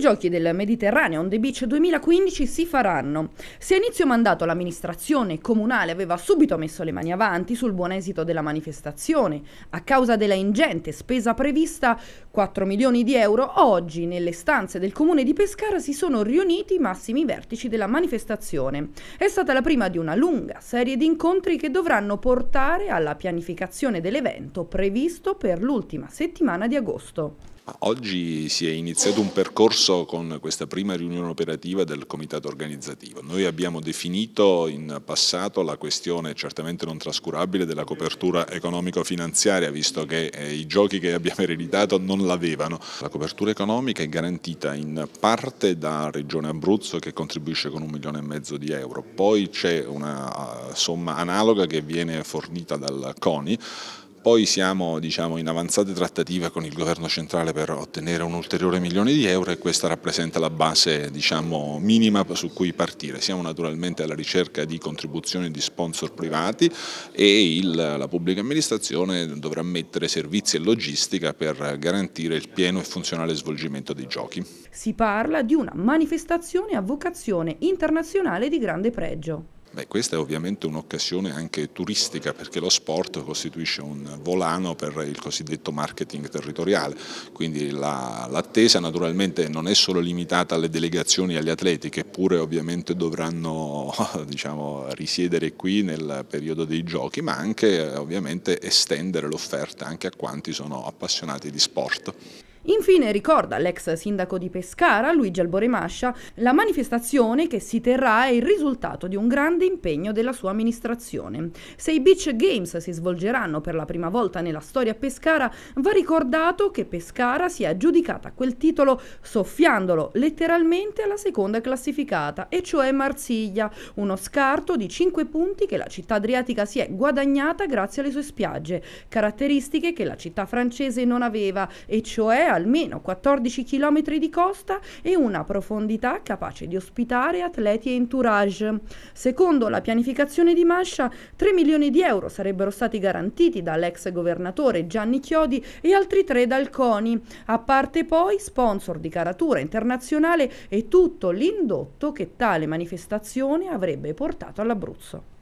giochi del Mediterraneo on the Beach 2015 si faranno. Se a inizio mandato l'amministrazione comunale aveva subito messo le mani avanti sul buon esito della manifestazione, a causa della ingente spesa prevista 4 milioni di euro, oggi nelle stanze del comune di Pescara si sono riuniti i massimi vertici della manifestazione. È stata la prima di una lunga serie di incontri che dovranno portare alla pianificazione dell'evento previsto per l'ultima settimana di agosto. Oggi si è iniziato un percorso con questa prima riunione operativa del comitato organizzativo. Noi abbiamo definito in passato la questione certamente non trascurabile della copertura economico-finanziaria, visto che eh, i giochi che abbiamo ereditato non l'avevano. La copertura economica è garantita in parte da Regione Abruzzo che contribuisce con un milione e mezzo di euro, poi c'è una eh, somma analoga che viene fornita dal CONI poi siamo diciamo, in avanzate trattative con il governo centrale per ottenere un ulteriore milione di euro e questa rappresenta la base diciamo, minima su cui partire. Siamo naturalmente alla ricerca di contribuzioni di sponsor privati e il, la pubblica amministrazione dovrà mettere servizi e logistica per garantire il pieno e funzionale svolgimento dei giochi. Si parla di una manifestazione a vocazione internazionale di grande pregio. Beh, questa è ovviamente un'occasione anche turistica perché lo sport costituisce un volano per il cosiddetto marketing territoriale, quindi l'attesa la, naturalmente non è solo limitata alle delegazioni e agli atleti che pure ovviamente dovranno diciamo, risiedere qui nel periodo dei giochi, ma anche ovviamente estendere l'offerta anche a quanti sono appassionati di sport. Infine ricorda l'ex sindaco di Pescara, Luigi Alboremascia, la manifestazione che si terrà è il risultato di un grande impegno della sua amministrazione. Se i Beach Games si svolgeranno per la prima volta nella storia Pescara, va ricordato che Pescara si è aggiudicata quel titolo soffiandolo letteralmente alla seconda classificata, e cioè Marsiglia, uno scarto di 5 punti che la città adriatica si è guadagnata grazie alle sue spiagge, caratteristiche che la città francese non aveva, e cioè almeno 14 km di costa e una profondità capace di ospitare atleti e entourage. Secondo la pianificazione di Mascia, 3 milioni di euro sarebbero stati garantiti dall'ex governatore Gianni Chiodi e altri 3 dal CONI, a parte poi sponsor di caratura internazionale e tutto l'indotto che tale manifestazione avrebbe portato all'Abruzzo.